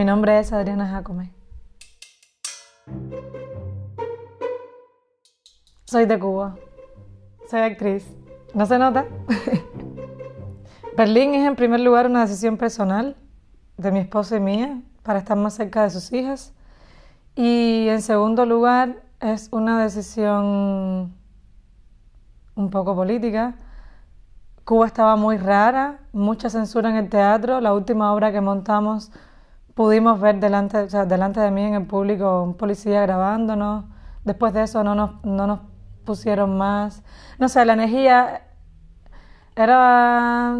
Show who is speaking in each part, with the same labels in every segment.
Speaker 1: Mi nombre es Adriana Jacome. Soy de Cuba. Soy actriz. ¿No se nota? Berlín es en primer lugar una decisión personal de mi esposo y mía para estar más cerca de sus hijas. Y en segundo lugar es una decisión un poco política. Cuba estaba muy rara, mucha censura en el teatro. La última obra que montamos pudimos ver delante, o sea, delante de mí en el público un policía grabándonos. Después de eso no nos, no nos pusieron más. No sé, la energía era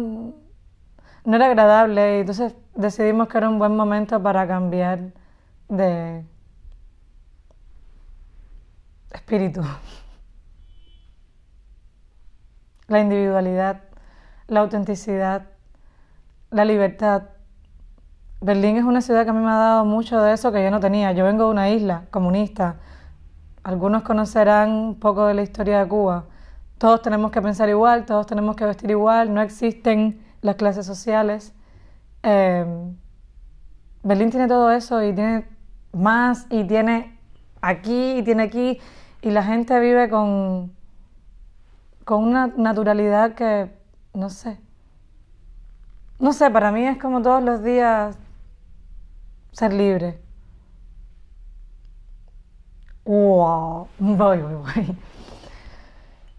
Speaker 1: no era agradable y entonces decidimos que era un buen momento para cambiar de espíritu. La individualidad, la autenticidad, la libertad Berlín es una ciudad que a mí me ha dado mucho de eso que yo no tenía. Yo vengo de una isla comunista. Algunos conocerán un poco de la historia de Cuba. Todos tenemos que pensar igual, todos tenemos que vestir igual, no existen las clases sociales. Eh, Berlín tiene todo eso y tiene más y tiene aquí y tiene aquí y la gente vive con, con una naturalidad que, no sé, no sé, para mí es como todos los días ser libre. Wow, voy, voy, voy.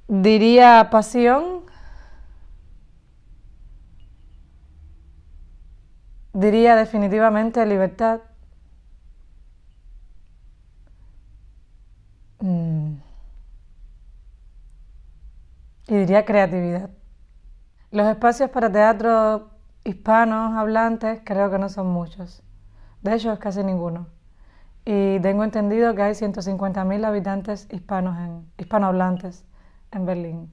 Speaker 1: Diría pasión. Diría definitivamente libertad. Mm. Y diría creatividad. Los espacios para teatro hispanos hablantes creo que no son muchos. De ellos casi ninguno. Y tengo entendido que hay 150.000 habitantes hispanos en, hispanohablantes en Berlín.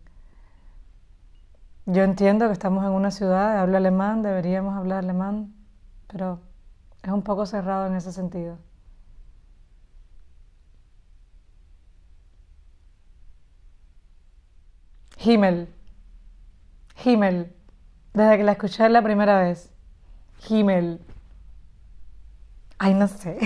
Speaker 1: Yo entiendo que estamos en una ciudad, hablo alemán, deberíamos hablar alemán, pero es un poco cerrado en ese sentido. Himmel. Himmel. Desde que la escuché la primera vez. Himmel. Ay, no sé.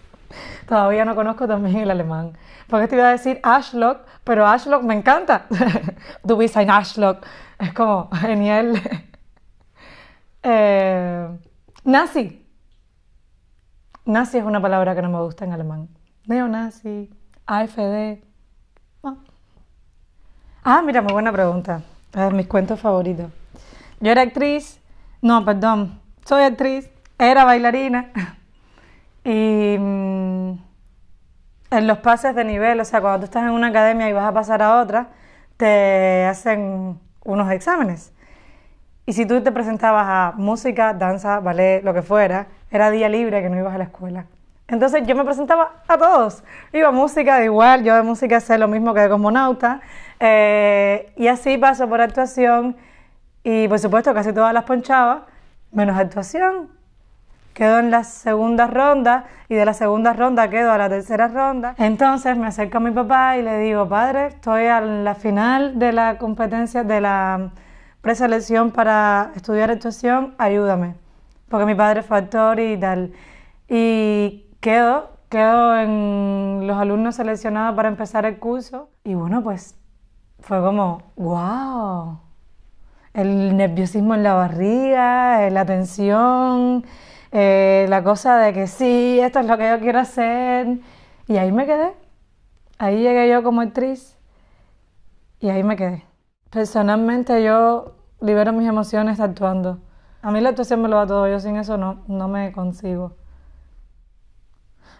Speaker 1: Todavía no conozco también el alemán. Porque te iba a decir Ashlock, pero Ashlock me encanta. Du bist ein Ashlock. Es como genial. Eh, nazi. Nazi es una palabra que no me gusta en alemán. Neonazi, AFD. Ah. ah, mira, muy buena pregunta. Es mis cuentos favorito. Yo era actriz. No, perdón. Soy actriz era bailarina. Y mm, en los pases de nivel, o sea, cuando tú estás en una academia y vas a pasar a otra, te hacen unos exámenes. Y si tú te presentabas a música, danza, ballet, lo que fuera, era día libre que no ibas a la escuela. Entonces yo me presentaba a todos. Iba a música de igual, yo de música sé lo mismo que de cosmonauta. Eh, y así paso por actuación. Y por supuesto casi todas las ponchaba, menos actuación quedo en la segunda ronda y de la segunda ronda quedo a la tercera ronda. Entonces me acerco a mi papá y le digo, padre, estoy a la final de la competencia de la preselección para estudiar actuación, ayúdame, porque mi padre fue actor y tal. Y quedo, quedo en los alumnos seleccionados para empezar el curso y bueno, pues fue como, wow, el nerviosismo en la barriga, la tensión. Eh, la cosa de que sí, esto es lo que yo quiero hacer. Y ahí me quedé. Ahí llegué yo como actriz y ahí me quedé. Personalmente yo libero mis emociones actuando. A mí la actuación me lo da todo, yo sin eso no, no me consigo.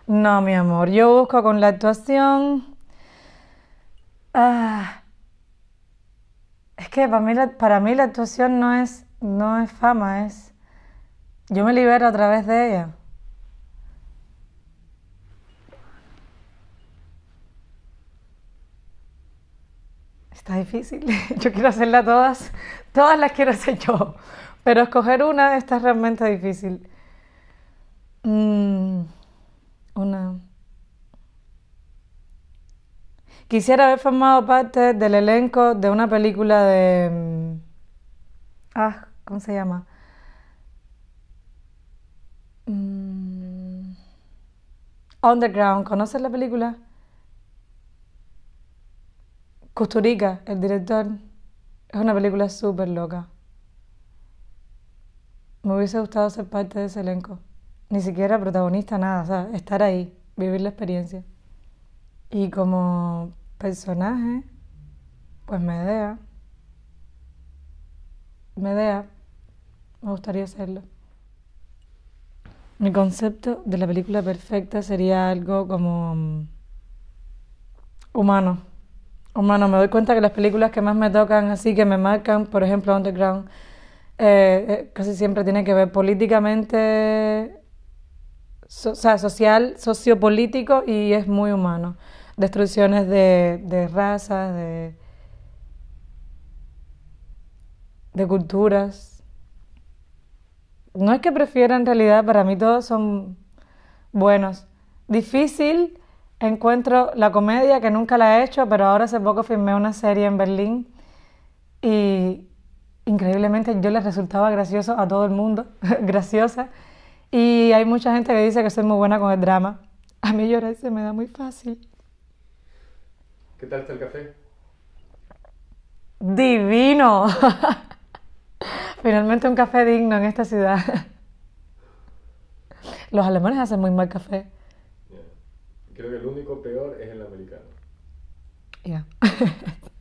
Speaker 1: No, mi amor, yo busco con la actuación... Ah. es que para mí, la, para mí la actuación no es, no es fama, es yo me libero a través de ella. Está difícil. Yo quiero hacerla todas. Todas las quiero hacer yo. Pero escoger una está realmente difícil. Mm, una. Quisiera haber formado parte del elenco de una película de... Mm, ah, ¿cómo se llama? Mm. Underground, ¿conoces la película? Custurica, el director. Es una película súper loca. Me hubiese gustado ser parte de ese elenco. Ni siquiera protagonista, nada, o sea, estar ahí, vivir la experiencia. Y como personaje, pues Medea. Medea, me gustaría hacerlo. Mi concepto de la película perfecta sería algo como mm, humano. Humano, me doy cuenta que las películas que más me tocan, así que me marcan, por ejemplo, Underground, eh, eh, casi siempre tiene que ver políticamente, o sea, social, sociopolítico y es muy humano. Destrucciones de, de razas, de, de culturas no es que prefiera en realidad, para mí todos son buenos. Difícil encuentro la comedia, que nunca la he hecho, pero ahora hace poco filmé una serie en Berlín y increíblemente yo les resultaba gracioso a todo el mundo, graciosa. Y hay mucha gente que dice que soy muy buena con el drama. A mí llorar se me da muy fácil. ¿Qué tal está el café? Divino. Finalmente un café digno en esta ciudad. Los alemanes hacen muy mal café. Creo que el único peor es el americano. Ya.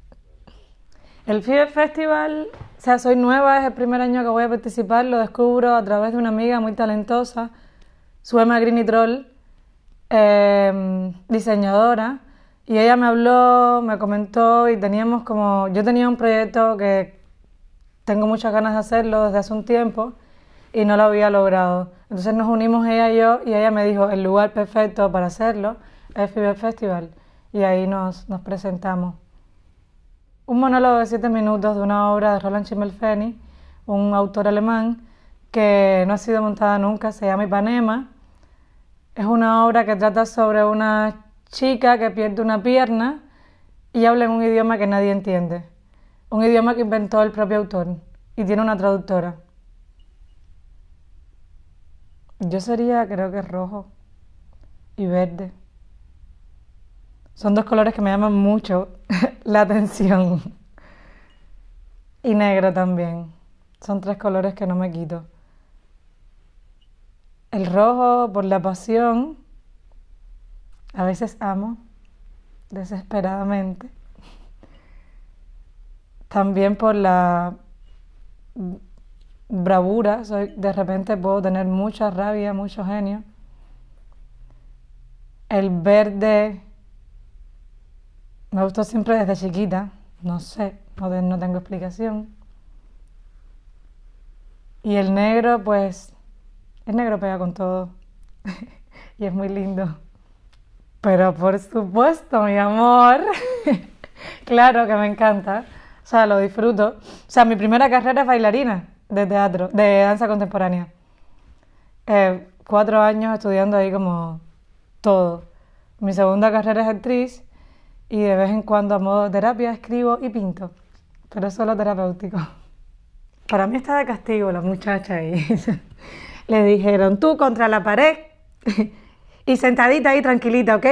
Speaker 1: el FIBE Festival, o sea, soy nueva, es el primer año que voy a participar, lo descubro a través de una amiga muy talentosa, Suema Green Troll, em, diseñadora, y ella me habló, me comentó y teníamos como, yo tenía un proyecto que tengo muchas ganas de hacerlo desde hace un tiempo y no lo había logrado. Entonces nos unimos ella y yo y ella me dijo, el lugar perfecto para hacerlo es FIBER Festival. Y ahí nos, presentamos. Un monólogo de siete minutos de una obra de Roland Schimmelfeni, un autor alemán que no ha sido montada nunca, se llama Ipanema. Es una obra que trata sobre una chica que pierde una pierna y habla en un idioma que nadie entiende un idioma que inventó el propio autor y tiene una traductora. Yo sería, creo que rojo y verde. Son dos colores que me llaman mucho la atención. Y negro también. Son tres colores que no me quito. El rojo por la pasión. A veces amo desesperadamente también por la bravura, soy, de repente puedo tener mucha rabia, mucho genio. El verde me gustó siempre desde chiquita, no sé, no, no tengo explicación. Y el negro, pues, el negro pega con todo y es muy lindo. Pero por supuesto, mi amor, claro que me encanta. O sea, lo disfruto. O sea, mi primera carrera es bailarina de teatro, de danza contemporánea. Eh, cuatro años estudiando ahí como todo. Mi segunda carrera es actriz y de vez en cuando a modo terapia escribo y pinto, pero solo terapéutico. Para mí está de castigo la muchacha ahí. Le dijeron, tú contra la pared y sentadita ahí tranquilita, ¿ok?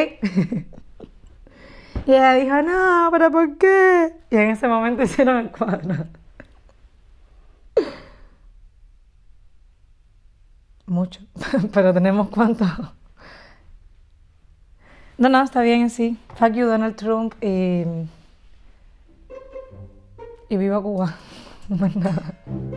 Speaker 1: Y ella dijo, no, pero ¿por qué? Y en ese momento hicieron el cuadro. Mucho, pero tenemos cuánto. No, no, está bien sí. Fuck you, Donald Trump y. Y viva Cuba. No es nada.